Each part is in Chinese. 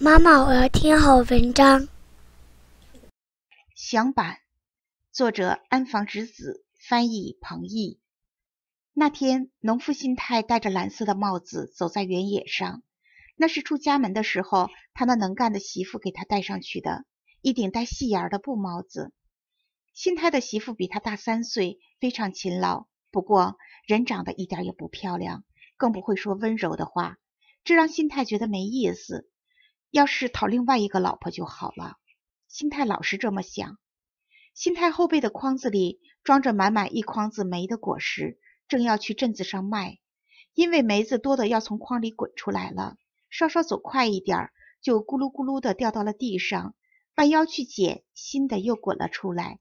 妈妈，我要听好文章。响板，作者安房直子，翻译彭懿。那天，农夫信太戴着蓝色的帽子走在原野上。那是出家门的时候，他那能干的媳妇给他戴上去的，一顶带细沿儿的布帽子。信太的媳妇比他大三岁，非常勤劳，不过人长得一点也不漂亮，更不会说温柔的话，这让信太觉得没意思。要是讨另外一个老婆就好了。心太老是这么想。心太后背的筐子里装着满满一筐子梅的果实，正要去镇子上卖，因为梅子多的要从筐里滚出来了。稍稍走快一点，就咕噜咕噜的掉到了地上。弯腰去捡，新的又滚了出来。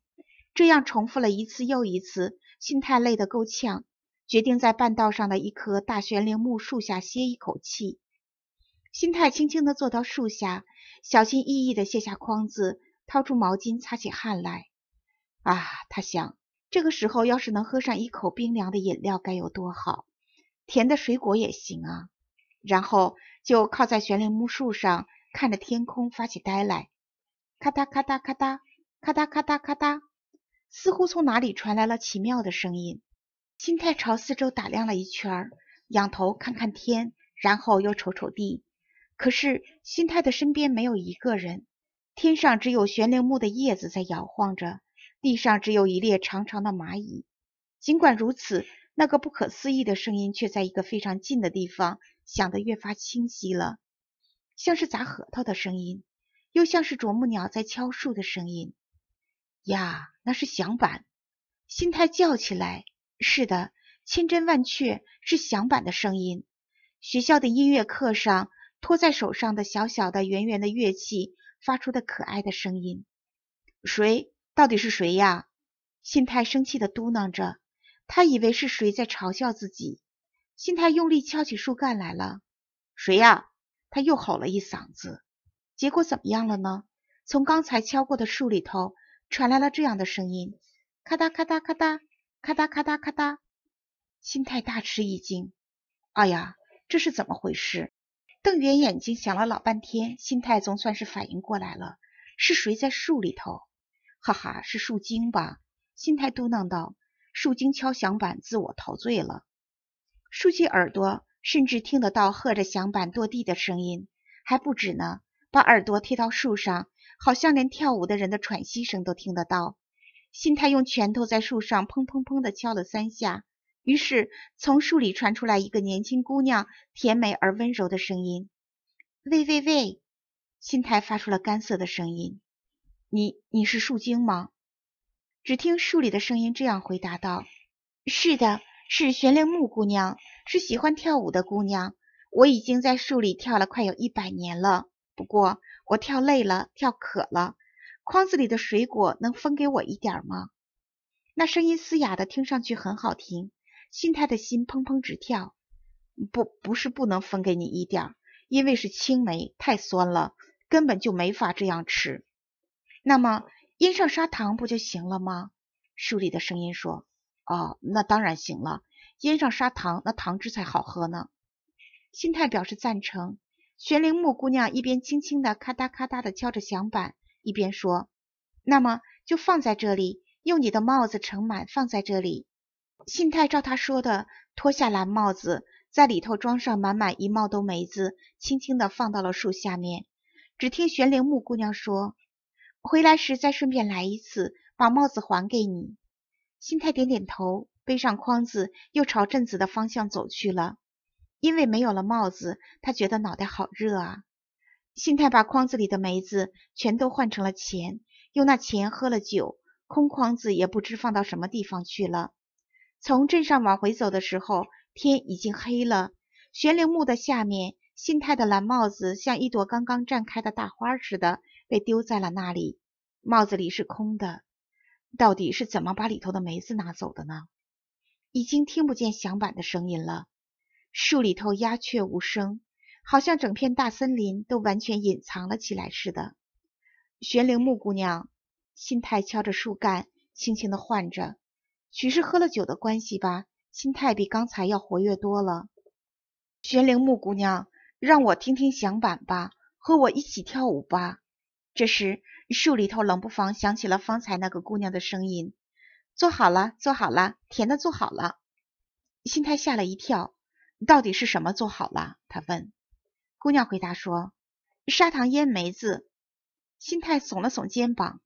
这样重复了一次又一次，心太累得够呛，决定在半道上的一棵大悬铃木树下歇一口气。心太轻轻地坐到树下，小心翼翼地卸下筐子，掏出毛巾擦起汗来。啊，他想，这个时候要是能喝上一口冰凉的饮料该有多好！甜的水果也行啊。然后就靠在悬铃木树上，看着天空发起呆来。咔嗒咔嗒咔嗒，咔嗒咔嗒咔嗒，似乎从哪里传来了奇妙的声音。心态朝四周打量了一圈，仰头看看天，然后又瞅瞅地。可是新太太身边没有一个人，天上只有悬铃木的叶子在摇晃着，地上只有一列长长的蚂蚁。尽管如此，那个不可思议的声音却在一个非常近的地方响得越发清晰了，像是砸核桃的声音，又像是啄木鸟在敲树的声音。呀，那是响板！新太叫起来：“是的，千真万确，是响板的声音。”学校的音乐课上。托在手上的小小的圆圆的乐器发出的可爱的声音，谁？到底是谁呀？心太生气的嘟囔着，他以为是谁在嘲笑自己。心太用力敲起树干来了，谁呀？他又吼了一嗓子。结果怎么样了呢？从刚才敲过的树里头传来了这样的声音：咔嗒咔嗒咔嗒，咔嗒咔嗒咔嗒。心太大吃一惊，哎呀，这是怎么回事？瞪圆眼睛想了老半天，心态总算是反应过来了，是谁在树里头？哈哈，是树精吧？心态嘟囔道。树精敲响板，自我陶醉了。竖起耳朵，甚至听得到喝着响板跺地的声音，还不止呢。把耳朵贴到树上，好像连跳舞的人的喘息声都听得到。心态用拳头在树上砰砰砰地敲了三下。于是，从树里传出来一个年轻姑娘甜美而温柔的声音：“喂喂喂！”心太发出了干涩的声音：“你你是树精吗？”只听树里的声音这样回答道：“是的，是悬铃木姑娘，是喜欢跳舞的姑娘。我已经在树里跳了快有一百年了。不过我跳累了，跳渴了，筐子里的水果能分给我一点吗？”那声音嘶哑的，听上去很好听。心态的心砰砰直跳，不，不是不能分给你一点儿，因为是青梅太酸了，根本就没法这样吃。那么腌上砂糖不就行了吗？书里的声音说：“哦，那当然行了，腌上砂糖，那糖汁才好喝呢。”心太表示赞成。玄铃木姑娘一边轻轻的咔嗒咔嗒的敲着响板，一边说：“那么就放在这里，用你的帽子盛满，放在这里。”信太照他说的，脱下蓝帽子，在里头装上满满一帽兜梅子，轻轻地放到了树下面。只听玄铃木姑娘说：“回来时再顺便来一次，把帽子还给你。”信太点点头，背上筐子，又朝镇子的方向走去了。因为没有了帽子，他觉得脑袋好热啊。信太把筐子里的梅子全都换成了钱，用那钱喝了酒，空筐子也不知放到什么地方去了。从镇上往回走的时候，天已经黑了。悬铃木的下面，新太的蓝帽子像一朵刚刚绽开的大花似的，被丢在了那里。帽子里是空的，到底是怎么把里头的梅子拿走的呢？已经听不见响板的声音了，树里头鸦雀无声，好像整片大森林都完全隐藏了起来似的。悬铃木姑娘，心太敲着树干，轻轻地唤着。许是喝了酒的关系吧，心态比刚才要活跃多了。玄灵木姑娘，让我听听响板吧，和我一起跳舞吧。这时，树里头冷不防响起了方才那个姑娘的声音：“做好了，做好了，甜的做好了。”心态吓了一跳，到底是什么做好了？他问。姑娘回答说：“砂糖腌梅子。”心态耸了耸肩膀，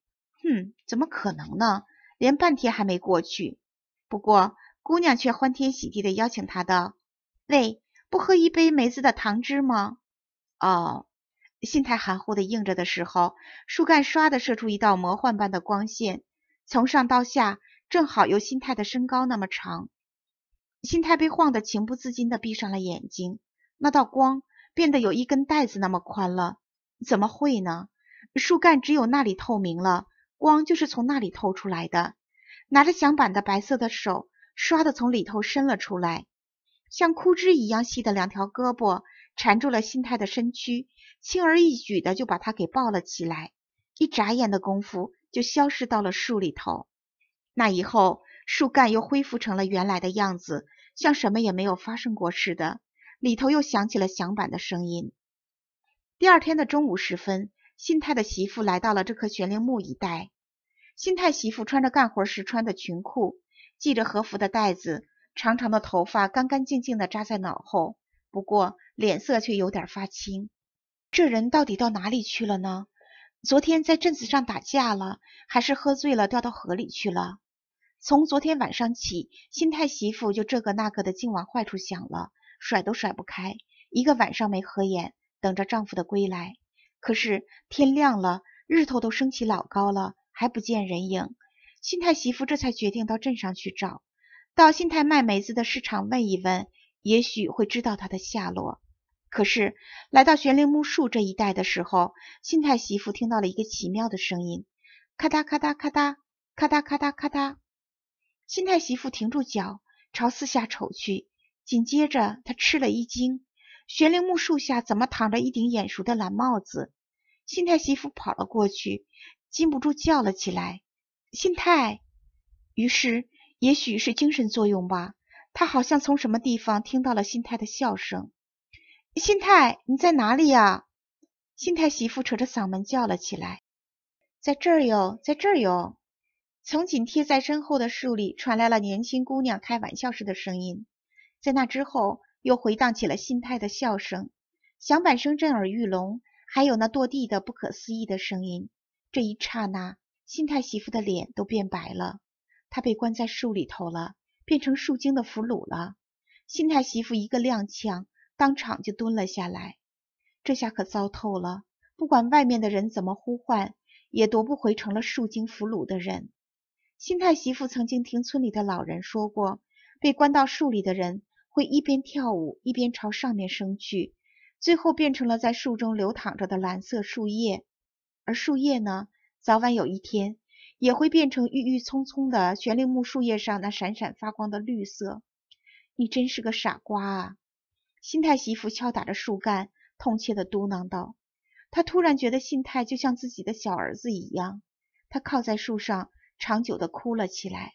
哼，怎么可能呢？连半天还没过去，不过姑娘却欢天喜地的邀请他道：“喂，不喝一杯梅子的糖汁吗？”哦，心太含糊的应着的时候，树干唰的射出一道魔幻般的光线，从上到下正好有心太的身高那么长。心太被晃得情不自禁的闭上了眼睛，那道光变得有一根带子那么宽了。怎么会呢？树干只有那里透明了。光就是从那里透出来的。拿着响板的白色的手，唰地从里头伸了出来，像枯枝一样细的两条胳膊缠住了新太的身躯，轻而易举地就把他给抱了起来。一眨眼的功夫，就消失到了树里头。那以后，树干又恢复成了原来的样子，像什么也没有发生过似的。里头又响起了响板的声音。第二天的中午时分。新太的媳妇来到了这棵悬铃木一带。新太媳妇穿着干活时穿的裙裤，系着和服的带子，长长的头发干干净净的扎在脑后，不过脸色却有点发青。这人到底到哪里去了呢？昨天在镇子上打架了，还是喝醉了掉到河里去了？从昨天晚上起，新太媳妇就这个那个的净往坏处想了，甩都甩不开，一个晚上没合眼，等着丈夫的归来。可是天亮了，日头都升起老高了，还不见人影。新太媳妇这才决定到镇上去找，到新泰卖梅子的市场问一问，也许会知道他的下落。可是来到玄铃木树这一带的时候，新太媳妇听到了一个奇妙的声音：咔嗒咔嗒咔嗒，咔嗒咔嗒咔嗒。新太媳妇停住脚，朝四下瞅去，紧接着她吃了一惊。悬铃木树下怎么躺着一顶眼熟的蓝帽子？信太媳妇跑了过去，禁不住叫了起来：“信太！”于是，也许是精神作用吧，他好像从什么地方听到了信太的笑声。“信太，你在哪里呀？”信太媳妇扯着嗓门叫了起来。“在这儿哟，在这儿哟！”从紧贴在身后的树里传来了年轻姑娘开玩笑似的声音。在那之后。又回荡起了心太的笑声，响板声震耳欲聋，还有那跺地的不可思议的声音。这一刹那，心太媳妇的脸都变白了。她被关在树里头了，变成树精的俘虏了。心太媳妇一个踉跄，当场就蹲了下来。这下可糟透了，不管外面的人怎么呼唤，也夺不回成了树精俘虏的人。心太媳妇曾经听村里的老人说过，被关到树里的人。会一边跳舞一边朝上面升去，最后变成了在树中流淌着的蓝色树叶。而树叶呢，早晚有一天也会变成郁郁葱葱的悬铃木树叶上那闪闪发光的绿色。你真是个傻瓜啊！新太媳妇敲打着树干，痛切地嘟囔道。她突然觉得新太就像自己的小儿子一样，她靠在树上，长久地哭了起来。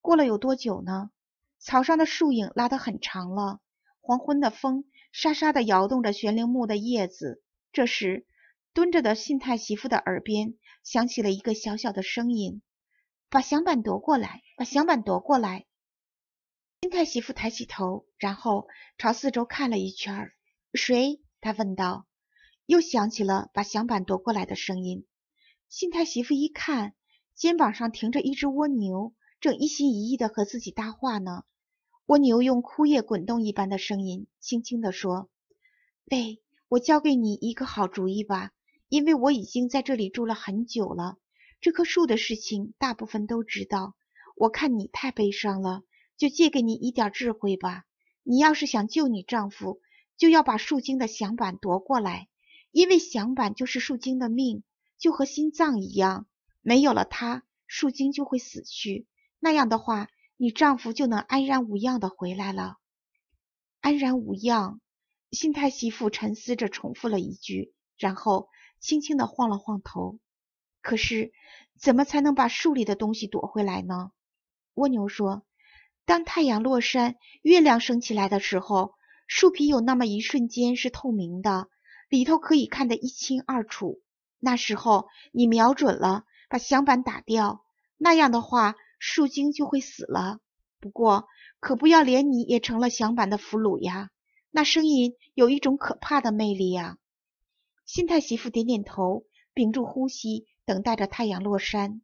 过了有多久呢？草上的树影拉得很长了，黄昏的风沙沙地摇动着悬铃木的叶子。这时，蹲着的信太媳妇的耳边响起了一个小小的声音：“把响板夺过来，把响板夺过来。”信太媳妇抬起头，然后朝四周看了一圈儿。“谁？”他问道。又响起了“把响板夺过来”的声音。信太媳妇一看，肩膀上停着一只蜗牛。正一心一意的和自己搭话呢，蜗牛用枯叶滚动一般的声音，轻轻地说：“喂，我教给你一个好主意吧，因为我已经在这里住了很久了。这棵树的事情，大部分都知道。我看你太悲伤了，就借给你一点智慧吧。你要是想救你丈夫，就要把树精的响板夺过来，因为响板就是树精的命，就和心脏一样，没有了它，树精就会死去。”那样的话，你丈夫就能安然无恙的回来了。安然无恙，新泰媳妇沉思着重复了一句，然后轻轻的晃了晃头。可是，怎么才能把树里的东西夺回来呢？蜗牛说：“当太阳落山，月亮升起来的时候，树皮有那么一瞬间是透明的，里头可以看得一清二楚。那时候，你瞄准了，把响板打掉。那样的话。”树精就会死了。不过，可不要连你也成了响板的俘虏呀！那声音有一种可怕的魅力呀。新太媳妇点点头，屏住呼吸，等待着太阳落山。